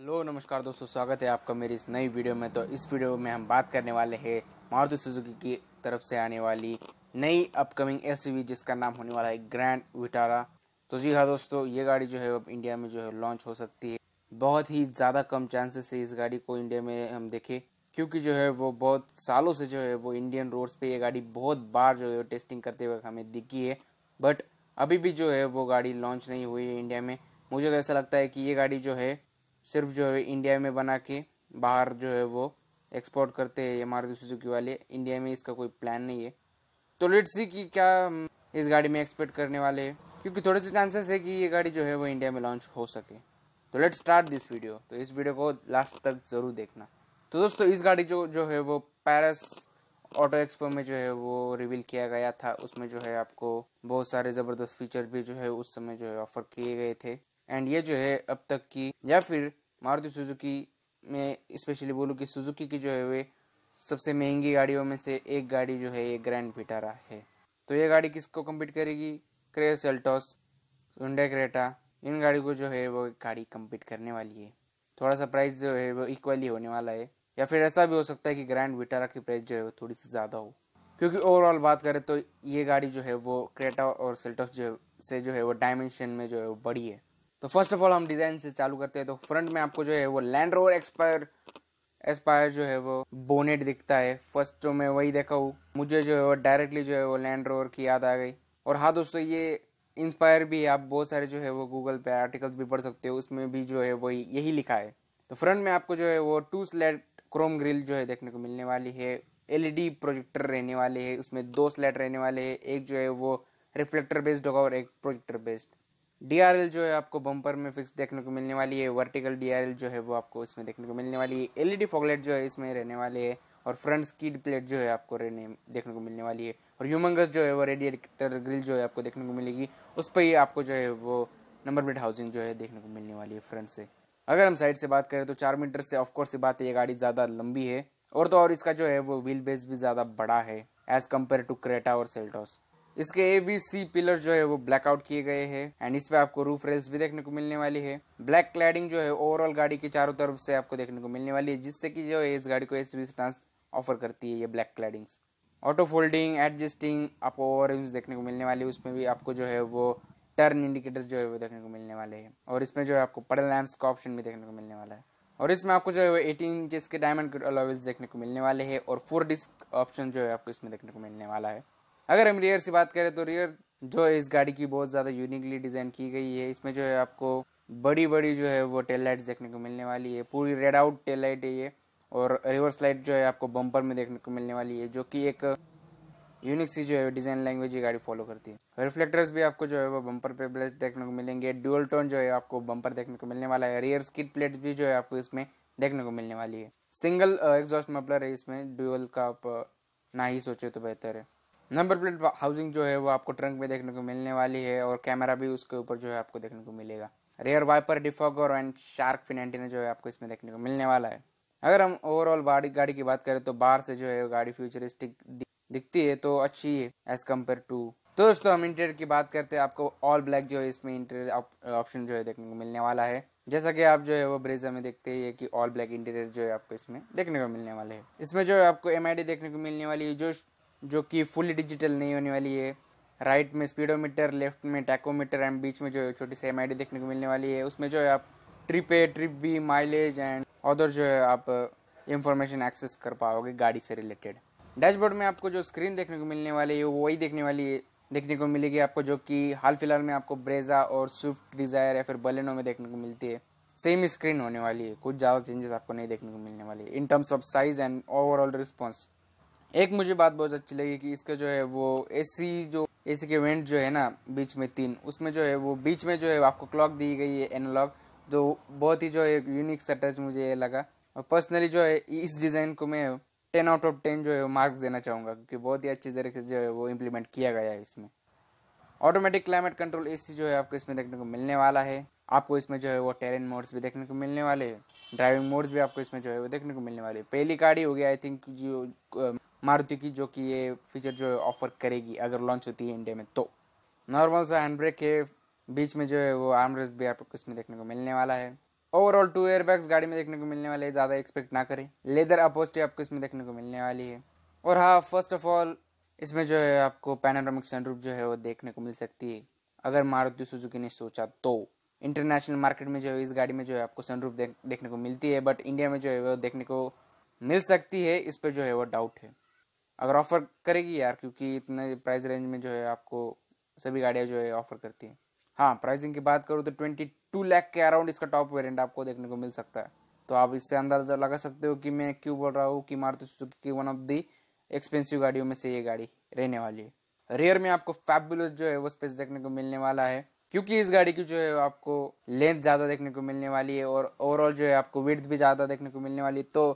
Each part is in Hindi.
हेलो नमस्कार दोस्तों स्वागत है आपका मेरी इस नई वीडियो में तो इस वीडियो में हम बात करने वाले हैं मारुति सुजुकी की तरफ से आने वाली नई अपकमिंग एसयूवी जिसका नाम होने वाला है ग्रैंड विटारा तो जी हाँ दोस्तों ये गाड़ी जो है अब इंडिया में जो है लॉन्च हो सकती है बहुत ही ज़्यादा कम चांसेस है इस गाड़ी को इंडिया में हम देखें क्योंकि जो है वो बहुत सालों से जो है वो इंडियन रोड्स पर ये गाड़ी बहुत बार जो है टेस्टिंग करते हुए हमें दिखी है बट अभी भी जो है वो गाड़ी लॉन्च नहीं हुई है इंडिया में मुझे तो ऐसा लगता है कि ये गाड़ी जो है सिर्फ जो है इंडिया में बना के बाहर जो है वो एक्सपोर्ट करते हैं ये मारुति सुजुकी वाले इंडिया में इसका कोई प्लान नहीं है तो लेट्स सी कि क्या इस गाड़ी में एक्सपेक्ट करने वाले हैं क्योंकि थोड़े से चांसेस है कि ये गाड़ी जो है वो इंडिया में लॉन्च हो सके तो लेट स्टार्ट दिस वीडियो तो इस वीडियो को लास्ट तक ज़रूर देखना तो दोस्तों इस गाड़ी जो जो है वो पैरस ऑटो एक्सपो में जो है वो रिवील किया गया था उसमें जो है आपको बहुत सारे ज़बरदस्त फीचर भी जो है उस समय जो है ऑफर किए गए थे एंड ये जो है अब तक की या फिर मारुति सुजुकी में स्पेशली बोलूँ कि सुजुकी की जो है वे सबसे महंगी गाड़ियों में से एक गाड़ी जो है ये ग्रैंड पिटारा है तो ये गाड़ी किसको कम्पीट करेगी क्रेस एल्टोस हुडा क्रेटा इन गाड़ी को जो है वो गाड़ी कम्पीट करने वाली है थोड़ा सा प्राइस जो है वो इक्वली होने वाला है या फिर ऐसा भी हो सकता है कि ग्रैंड विटारा की प्राइस जो है वो थोड़ी सी ज़्यादा हो क्योंकि ओवरऑल बात करें तो ये गाड़ी जो है वो क्रेटा और सेल्टॉस जो से जो है वो डायमेंशन में जो है वो बड़ी है तो फर्स्ट ऑफ ऑल हम डिज़ाइन से चालू करते हैं तो फ्रंट में आपको जो है वो लैंड रोवर एक्सपायर एस्पायर जो है वो बोनेट दिखता है फर्स्ट जो मैं वही देखा हूँ मुझे जो है वो डायरेक्टली जो है वो लैंड रोवर की याद आ गई और हाँ दोस्तों ये इंस्पायर भी है आप बहुत सारे जो है वो गूगल पे आर्टिकल्स भी पढ़ सकते हो उसमें भी जो है वही यही लिखा है तो फ्रंट में आपको जो है वो टू स्लेट क्रोम ग्रिल जो है देखने को मिलने वाली है एलईडी प्रोजेक्टर e रहने वाले है उसमें दो स्लेट रहने वाले है एक जो है वो रिफ्लेक्टर बेस्ड होगा और एक प्रोजेक्टर बेस्ड डी जो है आपको बम्पर में फिक्स देखने को मिलने वाली है वर्टिकल डी जो है वो आपको इसमें देखने को मिलने वाली है एल फॉगलेट e जो है इसमें रहने वाली है और फ्रंट स्कीड प्लेट जो है आपको रहने देखने को मिलने वाली है और ह्यूमंगस जो है वो रेडिएटर ग्रिल जो है आपको देखने को मिलेगी उस पर ही आपको जो है वो नंबर प्लेट हाउसिंग जो है देखने को मिलने वाली है फ्रंट से अगर हम साइड से बात करें तो चार मीटर से ऑफकोर्स ये बात है ये गाड़ी ज़्यादा लंबी है और तो और इसका जो है वो व्हील बेस भी ज़्यादा बड़ा है एज़ कम्पेयर टू क्रेटा और सेल्टॉस इसके ए बी सी पिलर जो है वो ब्लैकआउट किए गए हैं एंड इस पे आपको रूफ रेल्स भी देखने को मिलने वाली है ब्लैक क्लैडिंग जो है ओवरऑल गाड़ी के चारों तरफ से आपको देखने को मिलने वाली है जिससे कि जो है इस गाड़ी को एस बी स्टांस ऑफर करती है ये black claddings auto folding adjusting आपको ओवर रिम्स देखने को मिलने वाली है उसमें भी आपको जो है वो टर्न इंडिकेटर्स जो है वो देखने को मिलने वाले हैं और इसमें जो है आपको पडल लैम्प्स का ऑप्शन भी देखने को मिलने वाला है और इसमें आपको जो है वो एटीन इंचेस के डायमंड कट अलावेल्स देखने को मिलने वाले हैं और फोर डिस्क ऑप्शन जो है आपको इसमें देखने को मिलने वाला है अगर हम रियर से बात करें तो रियर जो है इस गाड़ी की बहुत ज़्यादा यूनिकली डिज़ाइन की गई है इसमें जो है आपको बड़ी बड़ी जो है वो टेल लाइट्स देखने को मिलने वाली है पूरी रेड आउट टेल लाइट है ये और रिवर्स लाइट जो है आपको बम्पर में देखने को मिलने वाली है जो कि एक यूनिक सी जो है डिज़ाइन लैंग्वेज ये गाड़ी फॉलो करती है रिफ्लेक्टर्स भी आपको जो है वो बम्पर पे ब्लेस देखने को मिलेंगे ड्यूअल टोन जो है आपको बम्पर देखने को मिलने वाला है रियर स्किट प्लेट्स भी जो है आपको इसमें देखने को मिलने वाली है सिंगल एग्जॉस्ट मफलर है इसमें ड्यूअल का आप ना ही सोचे तो बेहतर है नंबर प्लेट हाउसिंग जो है वो आपको ट्रंक में देखने को मिलने वाली है और कैमरा भी उसके ऊपर जो है आपको देखने को मिलेगा rear wiper defogger and shark fin antenna जो है आपको इसमें देखने को मिलने वाला है अगर हम ओवरऑल गाड़ी गाड़ी की बात करें तो बाहर से जो है गाड़ी फ्यूचरिस्टिक दिखती है तो अच्छी है एज कम्पेयर टू तो दोस्तों हम इंटीरियर की बात करते हैं आपको ऑल ब्लैक जो है इसमें इंटीरियर ऑप्शन जो है देखने को मिलने वाला है जैसा कि आप जो है वो ब्रेजर में देखते हैं कि ऑल ब्लैक इंटीरियर जो है आपको इसमें देखने को मिलने वाले है इसमें जो है आपको एम देखने को मिलने वाली है जो जो कि फुल डिजिटल नहीं होने वाली है राइट में स्पीडोमीटर लेफ्ट में टैकोमीटर एंड बीच में जो है छोटी सी एम देखने को मिलने वाली है उसमें जो है आप trip A trip B mileage and other जो है आप इंफॉर्मेशन uh, एक्सेस कर पाओगे गाड़ी से रिलेटेड डैशबोर्ड में आपको जो स्क्रीन देखने को मिलने वाली है वो वही देखने वाली है देखने को मिलेगी आपको जो कि हाल फिलहाल में आपको ब्रेजा और स्विफ्ट डिज़ायर या फिर बलेनो में देखने को मिलती है सेम स्क्रीन होने वाली है कुछ ज़्यादा चेंजेस आपको नहीं देखने को मिलने वाली है in terms of size and overall response एक मुझे बात बहुत अच्छी लगी कि इसका जो है वो एसी जो एसी के वेंट जो है ना बीच में तीन उसमें जो है वो बीच में जो है आपको क्लॉक दी गई है एनालॉग जो बहुत ही जो है यूनिक सा टच मुझे ये लगा और पर्सनली जो है इस डिज़ाइन को मैं टेन आउट ऑफ टेन जो है मार्क्स देना चाहूँगा क्योंकि बहुत ही अच्छी तरीके से जो है वो इम्प्लीमेंट किया गया है इसमें ऑटोमेटिक क्लाइमेट कंट्रोल ए जो है आपको इसमें देखने को मिलने वाला है आपको इसमें जो है वो टेरेन मोड्स भी देखने को मिलने वाले हैं ड्राइविंग मोड्स भी आपको इसमें जो है वो देखने को मिलने वाले हैं पहली गाड़ी हो गया आई थिंक जो मारुति की जो कि ये फीचर जो ऑफर करेगी अगर लॉन्च होती है इंडिया में तो नॉर्मल सा हैंड ब्रेक है बीच में जो है वो आर्मरेस्ट भी आपको इसमें देखने को मिलने वाला है ओवरऑल टू एयर बैग्स गाड़ी में देखने को मिलने वाले ज़्यादा एक्सपेक्ट ना करें लेदर अपोस्टी आपको इसमें देखने को मिलने वाली है और हाँ फर्स्ट ऑफ ऑल इसमें जो है आपको सन सनरूफ जो है वो देखने को मिल सकती है अगर मारुति सुजुकी ने सोचा तो इंटरनेशनल मार्केट में जो है इस गाड़ी में जो है आपको सनरूफ देख, देखने को मिलती है बट इंडिया में जो है वो देखने को मिल सकती है इस पर जो है वो डाउट है अगर ऑफ़र करेगी यार क्योंकि इतने प्राइस रेंज में जो है आपको सभी गाड़ियाँ जो है ऑफ़र करती हैं हाँ प्राइसिंग की बात करूँ तो ट्वेंटी टू लैख के अराउंड इसका टॉप वेरिएंट आपको देखने को मिल सकता है तो आप इससे अंदाज़ा लगा सकते हो कि मैं क्यों बोल रहा हूँ कि मारुति सुजुकी की वन ऑफ दी एक्सपेंसिव गाड़ियों में से ये गाड़ी रहने वाली है रेयर में आपको फैबुलस जो है वो स्पेस देखने को मिलने वाला है क्योंकि इस गाड़ी की जो है आपको लेंथ ज़्यादा देखने को मिलने वाली है और ओवरऑल जो है आपको विड्थ भी ज़्यादा देखने को मिलने वाली है तो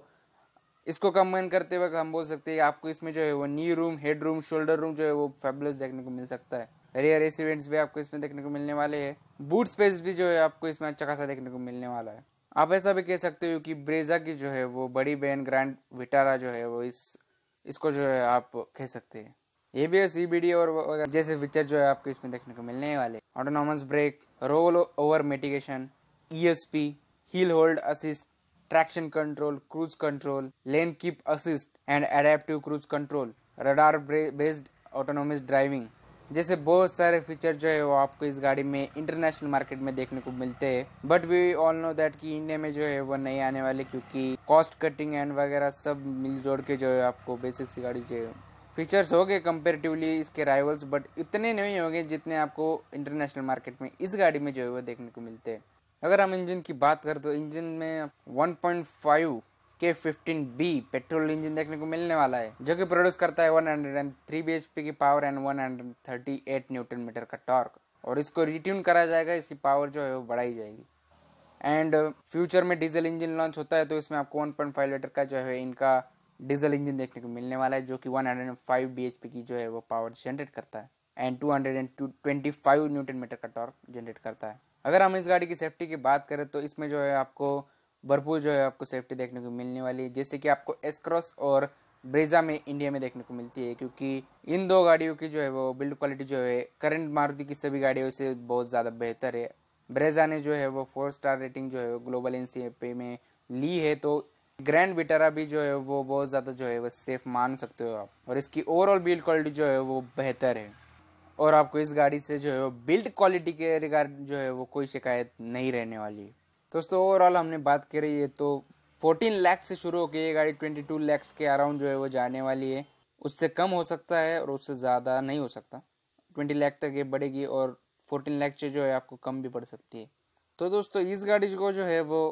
इसको कंबाइन करते वक्त हम बोल सकते हैं आपको इसमें जो है वो knee room head room shoulder room जो है वो फैबुलस देखने को मिल सकता है रेयर एस इवेंट्स भी आपको इसमें देखने को मिलने वाले हैं बूट स्पेस भी जो है आपको इसमें अच्छा खासा देखने को मिलने वाला है आप ऐसा भी कह सकते हो कि ब्रेजा की जो है वो बड़ी बहन ग्रैंड विटारा जो है वो इस इसको जो है आप कह सकते हैं A B S E B D और जैसे फीचर जो है आपको इसमें देखने को मिलने वाले autonomous brake roll over mitigation E S P hill hold assist traction control cruise control lane keep assist and adaptive cruise control radar based autonomous driving जैसे बहुत सारे फीचर जो है वो आपको इस गाड़ी में इंटरनेशनल मार्केट में देखने को मिलते हैं but we all know that कि इंडिया में जो है वो नहीं आने वाले क्योंकि कॉस्ट कटिंग एंड वगैरह सब मिल जोड़ के जो है आपको बेसिक सी गाड़ी जो है फीचर्स हो गए कंपेरेटिवली इसके राइवल्स बट इतने नहीं होंगे जितने आपको इंटरनेशनल मार्केट में इस गाड़ी में जो है वो देखने को मिलते हैं अगर हम इंजन की बात करें तो इंजन में 1.5 के फिफ्टीन बी पेट्रोल इंजन देखने को मिलने वाला है जो कि प्रोड्यूस करता है 103 bhp की पावर एंड 138 न्यूटन मीटर का टॉर्क और इसको रिट्यून करा जाएगा इसकी पावर जो है वो बढ़ाई जाएगी एंड फ्यूचर uh, में डीजल इंजन लॉन्च होता है तो इसमें आपको 1.5 लीटर का जो है इनका डीजल इंजन देखने को मिलने वाला है जो कि 105 पी की जो है वो पावर जनरेट करता है एंड 225 न्यूटन मीटर का टॉर्क जनरेट करता है अगर हम इस गाड़ी की सेफ्टी की बात करें तो इसमें जो है आपको भरपूर जो है आपको सेफ्टी देखने को मिलने वाली है जैसे कि आपको एसक्रॉस और ब्रेजा में इंडिया में देखने को मिलती है क्योंकि इन दो गाड़ियों की जो है वो बिल्ड क्वालिटी जो है करंट मारुति की सभी गाड़ियों से बहुत ज़्यादा बेहतर है ब्रेजा ने जो है वो फोर स्टार रेटिंग जो है ग्लोबल एन पे में ली है तो ग्रैंड विटारा भी जो है वो बहुत ज़्यादा जो है वो सेफ मान सकते हो आप और इसकी ओवरऑल बिल्ड क्वालिटी जो है वो बेहतर है और आपको इस गाड़ी से जो है वो बिल्ड क्वालिटी के रिगार्ड जो है वो कोई शिकायत नहीं रहने वाली दोस्तों ओवरऑल हमने बात करी है तो 14 लाख से शुरू होकर ये गाड़ी 22 लैक्स के अराउंड जो है वो जाने वाली है उससे कम हो सकता है और उससे ज़्यादा नहीं हो सकता 20 लाख तक ये बढ़ेगी और 14 लाख से जो है आपको कम भी पड़ सकती है तो दोस्तों इस गाड़ी को जो है वो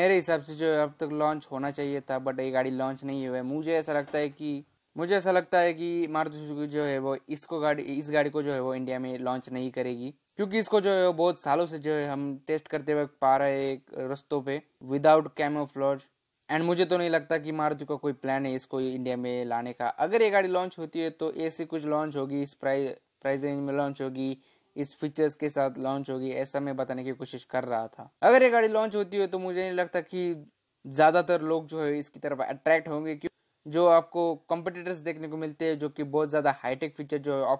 मेरे हिसाब से जो है अब तक लॉन्च होना चाहिए था बट ये गाड़ी लॉन्च नहीं हुआ है मुझे ऐसा लगता है कि मुझे ऐसा लगता है कि मारुति सुजुकी जो है वो इसको गाड़ी इस गाड़ी को जो है वो इंडिया में लॉन्च नहीं करेगी क्योंकि इसको जो है वो बहुत सालों से जो है हम टेस्ट करते वक्त पा रहे हैं रस्तों पे विदाउट कैमोफ्लॉज एंड मुझे तो नहीं लगता कि मारुति का को कोई प्लान है इसको इंडिया में लाने का अगर ये गाड़ी लॉन्च होती है तो ऐसी कुछ लॉन्च होगी इस प्राइस प्राइस रेंज में लॉन्च होगी इस फीचर्स के साथ लॉन्च होगी ऐसा मैं बताने की कोशिश कर रहा था अगर ये गाड़ी लॉन्च होती है तो मुझे नहीं लगता कि ज़्यादातर लोग जो है इसकी तरफ अट्रैक्ट होंगे क्यों जो आपको कॉम्पिटिटर्स देखने को मिलते हैं जो कि बहुत ज़्यादा हाईटेक फीचर जो है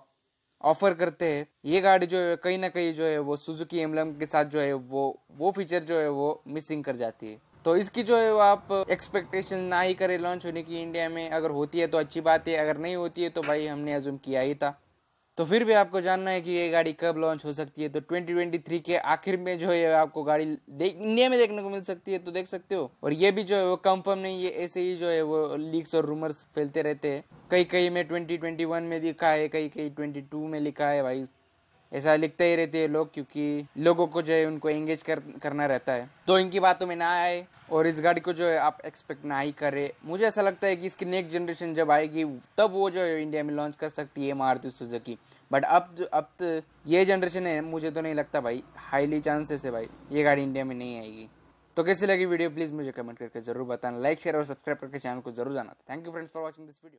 ऑफर करते हैं ये गाड़ी जो है कहीं ना कहीं जो है वो सुजुकी एमलम के साथ जो है वो वो फीचर जो है वो मिसिंग कर जाती है तो इसकी जो है वो आप एक्सपेक्टेशन ना ही करें लॉन्च होने की इंडिया में अगर होती है तो अच्छी बात है अगर नहीं होती है तो भाई हमने एज्यूम किया ही था तो फिर भी आपको जानना है कि ये गाड़ी कब लॉन्च हो सकती है तो 2023 के आखिर में जो है आपको गाड़ी इंडिया में देखने को मिल सकती है तो देख सकते हो और ये भी जो है वो कंफर्म नहीं है ऐसे ही जो है वो लीक्स और रूमर्स फैलते रहते हैं कई कई में 2021 में लिखा है कई कई 22 में लिखा है भाई ऐसा लिखते ही रहते हैं लोग क्योंकि लोगों को जो है उनको एंगेज कर, करना रहता है तो इनकी बातों में ना आए और इस गाड़ी को जो है आप एक्सपेक्ट ना ही करें मुझे ऐसा लगता है कि इसकी नेक्स्ट जनरेशन जब आएगी तब वो जो है इंडिया में लॉन्च कर सकती है मारुति सुजुकी बट अब जो अब तो ये जनरेशन है मुझे तो नहीं लगता भाई हाईली चांसेस है भाई ये गाड़ी इंडिया में नहीं आएगी तो कैसी लगी वीडियो प्लीज़ मुझे कमेंट करके जरूर बताना लाइक शेयर और सब्सक्राइब करके चैनल को जरूर जाना thank you friends for watching this video